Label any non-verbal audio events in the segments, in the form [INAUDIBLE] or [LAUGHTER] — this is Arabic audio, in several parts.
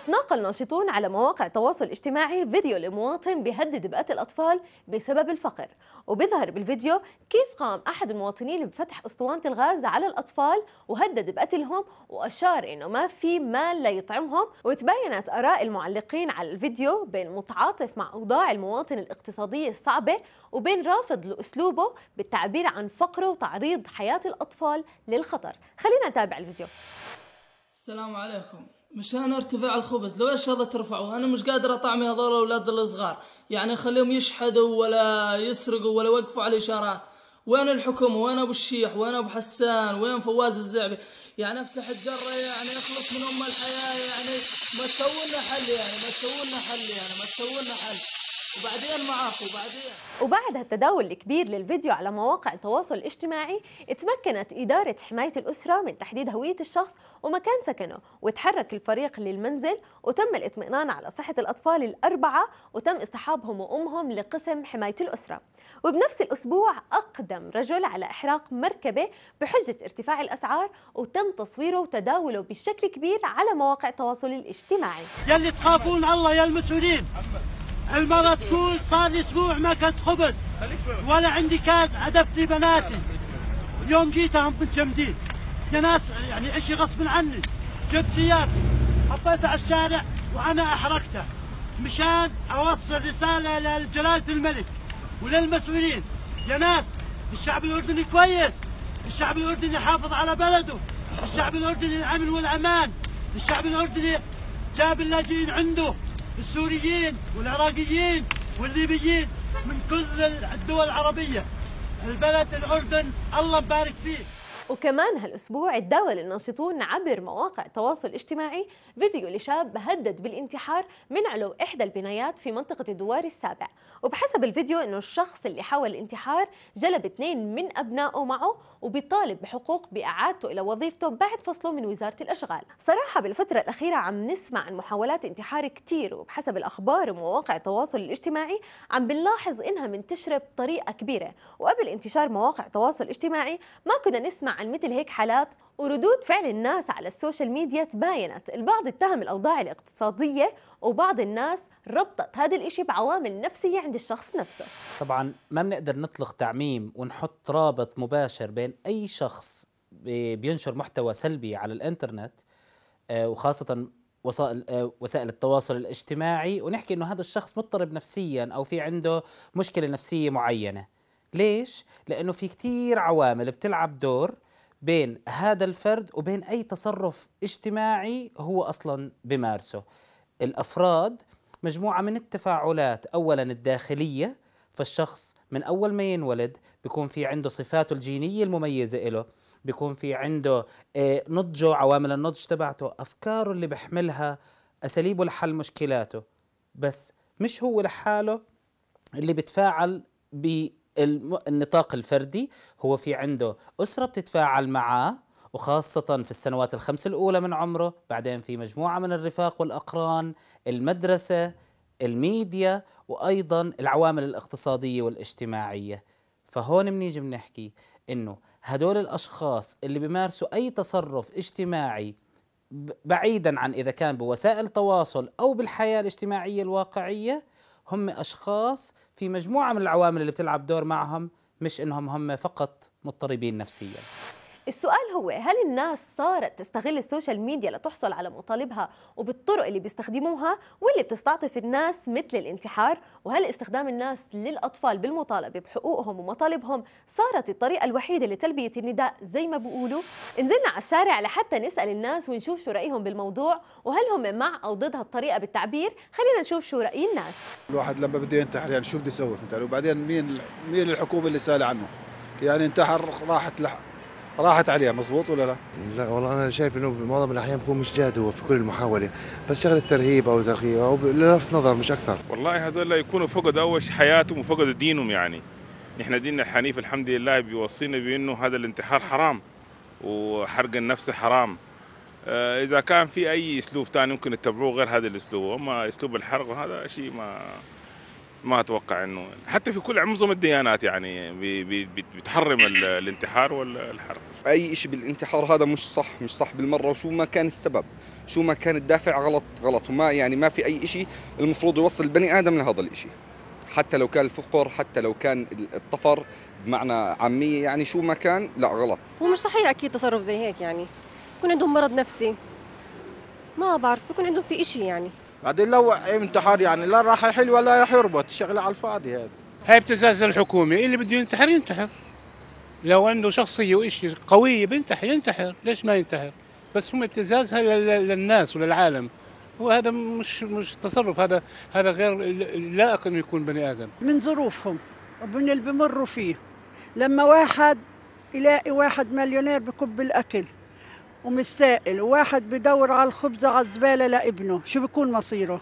اتناقل ناشطون على مواقع التواصل الاجتماعي فيديو لمواطن بيهدد بقتل أطفال بسبب الفقر وبيظهر بالفيديو كيف قام أحد المواطنين بفتح أسطوانة الغاز على الأطفال وهدد بقتلهم وأشار إنه ما في مال ليطعمهم وتبينت آراء المعلقين على الفيديو بين متعاطف مع أوضاع المواطن الاقتصادية الصعبة وبين رافض لأسلوبه بالتعبير عن فقره وتعريض حياة الأطفال للخطر خلينا نتابع الفيديو السلام عليكم مشان ارتفاع الخبز لو ايش هذا ترفعوه انا مش قادر اطعمي هذول الاولاد الصغار يعني خليهم يشحدوا ولا يسرقوا ولا يوقفوا على الاشارات وين الحكومة وين ابو الشيح وين ابو حسان وين فواز الزعبي يعني افتح الجرة يعني اخلص من ام الحياة يعني ما تسوي لنا حل يعني ما تسوي لنا حل يعني ما تسوي لنا حل وبعدين معك وبعدين وبعد هالتداول الكبير للفيديو على مواقع التواصل الاجتماعي تمكنت إدارة حماية الأسرة من تحديد هوية الشخص ومكان سكنه وتحرك الفريق للمنزل وتم الاطمئنان على صحة الأطفال الأربعة وتم اصطحابهم وأمهم لقسم حماية الأسرة وبنفس الأسبوع أقدم رجل على إحراق مركبة بحجة ارتفاع الأسعار وتم تصويره وتداوله بشكل كبير على مواقع التواصل الاجتماعي يلي تخافون الله يا المسؤولين المرة تقول صار لي اسبوع ما كانت خبز ولا عندي كاس عدبت لي بناتي اليوم جيتهم متجمدين يا ناس يعني اشي غصب عني جبت سيارتي حطيتها على الشارع وانا احرقتها مشان اوصل رساله لجلاله الملك وللمسؤولين يا ناس الشعب الاردني كويس الشعب الاردني حافظ على بلده الشعب الاردني الامن والامان الشعب الاردني جاب اللاجئين عنده السوريين والعراقيين والليبيين من كل الدول العربية البلد الأردن الله مبارك فيه وكمان هالأسبوع تداول الناشطون عبر مواقع التواصل الاجتماعي فيديو لشاب هدد بالانتحار من علو إحدى البنايات في منطقة الدوار السابع وبحسب الفيديو أنه الشخص اللي حاول الانتحار جلب اثنين من أبنائه معه وبيطالب بحقوق بإعادته إلى وظيفته بعد فصله من وزارة الأشغال صراحة بالفترة الأخيرة عم نسمع عن محاولات انتحار كثير وبحسب الأخبار ومواقع التواصل الاجتماعي عم بنلاحظ إنها منتشرة بطريقة كبيرة وقبل انتشار مواقع التواصل الاجتماعي ما كنا نسمع عن مثل هيك حالات وردود فعل الناس على السوشيال ميديا تباينت البعض اتهم الأوضاع الاقتصادية وبعض الناس ربطت هذا الإشي بعوامل نفسية عند الشخص نفسه طبعا ما بنقدر نطلق تعميم ونحط رابط مباشر بين أي شخص بينشر محتوى سلبي على الانترنت آه، وخاصة وسائل آه، وسائل التواصل الاجتماعي ونحكي انه هذا الشخص مضطرب نفسيا او في عنده مشكله نفسيه معينه ليش لانه في كثير عوامل بتلعب دور بين هذا الفرد وبين أي تصرف اجتماعي هو أصلا بمارسه الأفراد مجموعة من التفاعلات أولا الداخلية فالشخص من أول ما ينولد بيكون في عنده صفاته الجينية المميزة له بيكون في عنده آه، نضجه عوامل النضج تبعته أفكاره اللي بحملها أساليبه لحل مشكلاته بس مش هو لحاله اللي بتفاعل النطاق الفردي هو في عنده أسرة بتتفاعل معاه وخاصة في السنوات الخمس الأولى من عمره بعدين في مجموعة من الرفاق والأقران المدرسة الميديا وأيضا العوامل الاقتصادية والاجتماعية فهون منيجي بنحكي انه هدول الاشخاص اللي بيمارسوا اي تصرف اجتماعي بعيدا عن اذا كان بوسائل تواصل او بالحياه الاجتماعيه الواقعيه هم اشخاص في مجموعه من العوامل اللي بتلعب دور معهم مش انهم هم فقط مضطربين نفسيا السؤال هو هل الناس صارت تستغل السوشيال ميديا لتحصل على مطالبها وبالطرق اللي بيستخدموها واللي بتستعطف الناس مثل الانتحار وهل استخدام الناس للاطفال بالمطالبه بحقوقهم ومطالبهم صارت الطريقه الوحيده لتلبيه النداء زي ما بيقولوا نزلنا على الشارع لحتى نسال الناس ونشوف شو رايهم بالموضوع وهل هم مع او ضد هالطريقه بالتعبير خلينا نشوف شو راي الناس الواحد لما بده ينتحر يعني شو بده يسوي فهمت وبعدين مين مين الحكومه اللي سال عنه يعني انتحر راحت لحق راحت عليها مزبوط ولا لا؟ لا والله انا شايف انه معظم الاحيان بيكون مش جاد هو في كل المحاوله بس شغله ترهيب او ترغيب او لفت نظر مش اكثر والله هذول يكونوا فقدوا اول شيء حياتهم وفقدوا دينهم يعني نحن ديننا الحنيف الحمد لله بيوصينا بانه هذا الانتحار حرام وحرق النفس حرام آه، اذا كان في اي اسلوب ثاني ممكن يتبعوه غير هذا الاسلوب اما اسلوب الحرق هذا شيء ما ما اتوقع انه حتى في كل معظم الديانات يعني بتحرم الانتحار ولا الحرب اي شيء بالانتحار هذا مش صح مش صح بالمره وشو ما كان السبب شو ما كان الدافع غلط غلط وما يعني ما في اي شيء المفروض يوصل البني ادم لهذا الشيء حتى لو كان الفقر حتى لو كان الطفر بمعنى عاميه يعني شو ما كان لا غلط هو مش صحيح اكيد تصرف زي هيك يعني يكون عندهم مرض نفسي ما بعرف بكون عندهم في شيء يعني بعدين لو انتحر يعني لا راح يحل ولا راح يربط شغله على الفاضي هذه هاي ابتزاز الحكومه اللي بده ينتحر ينتحر لو عنده شخصيه وإشي قويه بينتحر ينتحر ليش ما ينتحر بس هم ابتزازها للناس وللعالم وهذا مش مش تصرف هذا هذا غير لائق انه يكون بني ادم من ظروفهم ومن اللي بمروا فيه لما واحد يلاقي واحد مليونير بكب الاكل ومش سائل واحد بدور على الخبز على الزباله لابنه شو بيكون مصيره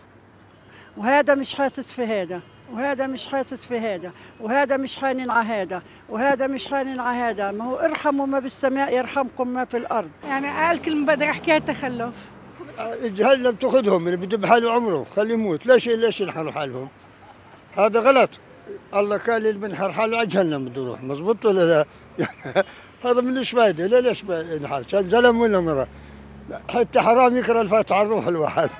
وهذا مش حاسس في هذا وهذا مش حاسس في هذا وهذا مش حانن على هذا وهذا مش حانن على هذا ما هو ارحموا ما بالسماء يرحمكم ما في الارض يعني قال كلمه بدري احكيها تخلف الجهل لم تاخذهم اللي بده بحاله عمره خليه يموت ليش ليش ينحروا حالهم هذا غلط الله قال المنحر حال على جهنم بده يروح مزبوط ولا لا؟ [LAUGHS] هذا من فايده لا ليش ينحر؟ كان زلم ولا مرة حتى حرام يكره الفاتحة الروح الواحد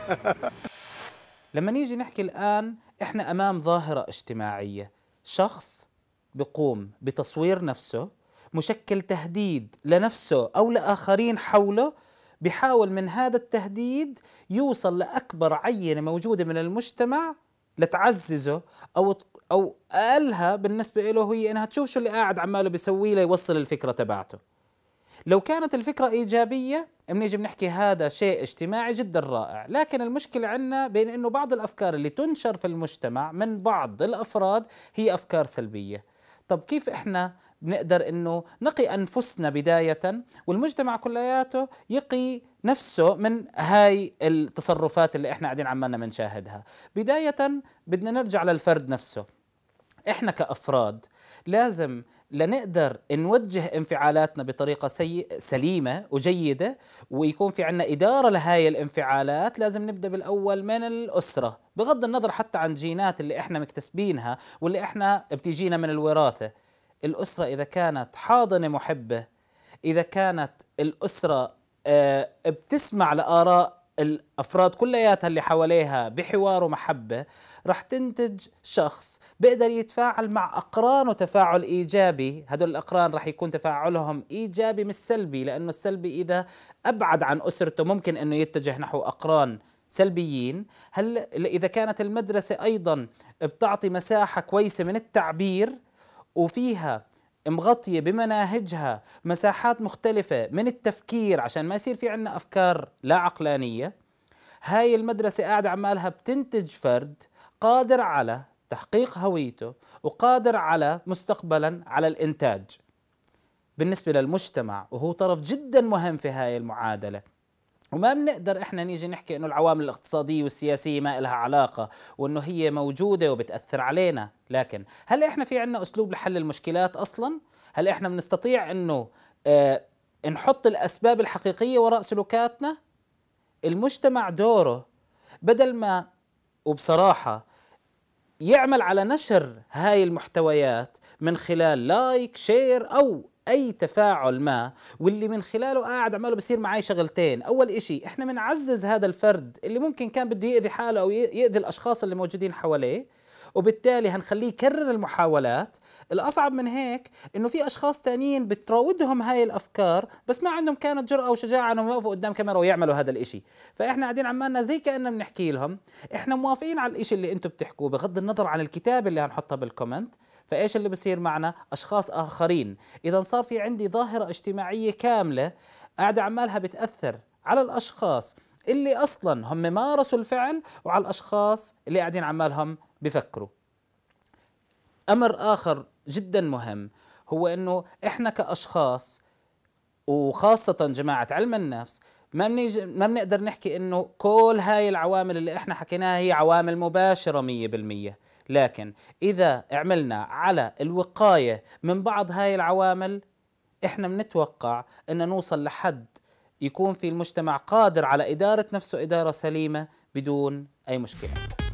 [LAUGHS] لما نيجي نحكي الآن احنا أمام ظاهرة اجتماعية شخص بقوم بتصوير نفسه مشكل تهديد لنفسه أو لآخرين حوله بحاول من هذا التهديد يوصل لأكبر عينة موجودة من المجتمع لتعززه او او اقلها بالنسبه له هي انها تشوف شو اللي قاعد عماله بيسويه ليوصل الفكره تبعته لو كانت الفكره ايجابيه بنيجي بنحكي هذا شيء اجتماعي جدا رائع لكن المشكله عندنا بين انه بعض الافكار اللي تنشر في المجتمع من بعض الافراد هي افكار سلبيه طب كيف احنا بنقدر انه نقي انفسنا بدايه والمجتمع كلياته يقي نفسه من هاي التصرفات اللي احنا قاعدين عمالنا بنشاهدها بدايه بدنا نرجع للفرد نفسه احنا كافراد لازم لنقدر نوجه انفعالاتنا بطريقة سي... سليمة وجيدة ويكون في عنا إدارة لهاي الانفعالات لازم نبدأ بالأول من الأسرة بغض النظر حتى عن جينات اللي احنا مكتسبينها واللي احنا بتيجينا من الوراثة الأسرة إذا كانت حاضنة محبة إذا كانت الأسرة آه، بتسمع لآراء الأفراد كلياتها اللي حواليها بحوار ومحبة رح تنتج شخص بيقدر يتفاعل مع أقرانه تفاعل إيجابي هدول الأقران رح يكون تفاعلهم إيجابي مش سلبي لأنه السلبي إذا أبعد عن أسرته ممكن أنه يتجه نحو أقران سلبيين هل إذا كانت المدرسة أيضا بتعطي مساحة كويسة من التعبير وفيها مغطية بمناهجها مساحات مختلفة من التفكير عشان ما يصير في عندنا أفكار لا عقلانية هاي المدرسة قاعدة عمالها بتنتج فرد قادر على تحقيق هويته وقادر على مستقبلا على الإنتاج بالنسبة للمجتمع وهو طرف جدا مهم في هاي المعادلة وما بنقدر احنا نيجي نحكي انه العوامل الاقتصاديه والسياسيه ما لها علاقه وانه هي موجوده وبتاثر علينا لكن هل احنا في عندنا اسلوب لحل المشكلات اصلا هل احنا بنستطيع انه آه نحط الاسباب الحقيقيه وراء سلوكاتنا المجتمع دوره بدل ما وبصراحه يعمل على نشر هاي المحتويات من خلال لايك شير او اي تفاعل ما واللي من خلاله قاعد عماله بصير معي شغلتين اول إشي احنا بنعزز هذا الفرد اللي ممكن كان بده يأذي حاله او يأذي الاشخاص اللي موجودين حواليه وبالتالي هنخليه يكرر المحاولات الأصعب من هيك إنه في أشخاص تانيين بتراودهم هاي الأفكار بس ما عندهم كانت جرأة وشجاعة إنهم يقفوا قدام كاميرا ويعملوا هذا الإشي فإحنا قاعدين عمالنا زي كأننا بنحكي لهم إحنا موافقين على الإشي اللي أنتم بتحكوه بغض النظر عن الكتاب اللي هنحطها بالكومنت فايش اللي بصير معنا اشخاص اخرين اذا صار في عندي ظاهره اجتماعيه كامله قاعده عمالها بتاثر على الاشخاص اللي اصلا هم مارسوا الفعل وعلى الاشخاص اللي قاعدين عمالهم بفكروا امر اخر جدا مهم هو انه احنا كاشخاص وخاصه جماعه علم النفس ما بنيجي ما بنقدر نحكي انه كل هاي العوامل اللي احنا حكيناها هي عوامل مباشره 100% لكن اذا عملنا على الوقايه من بعض هاي العوامل احنا بنتوقع ان نوصل لحد يكون في المجتمع قادر على اداره نفسه اداره سليمه بدون اي مشكله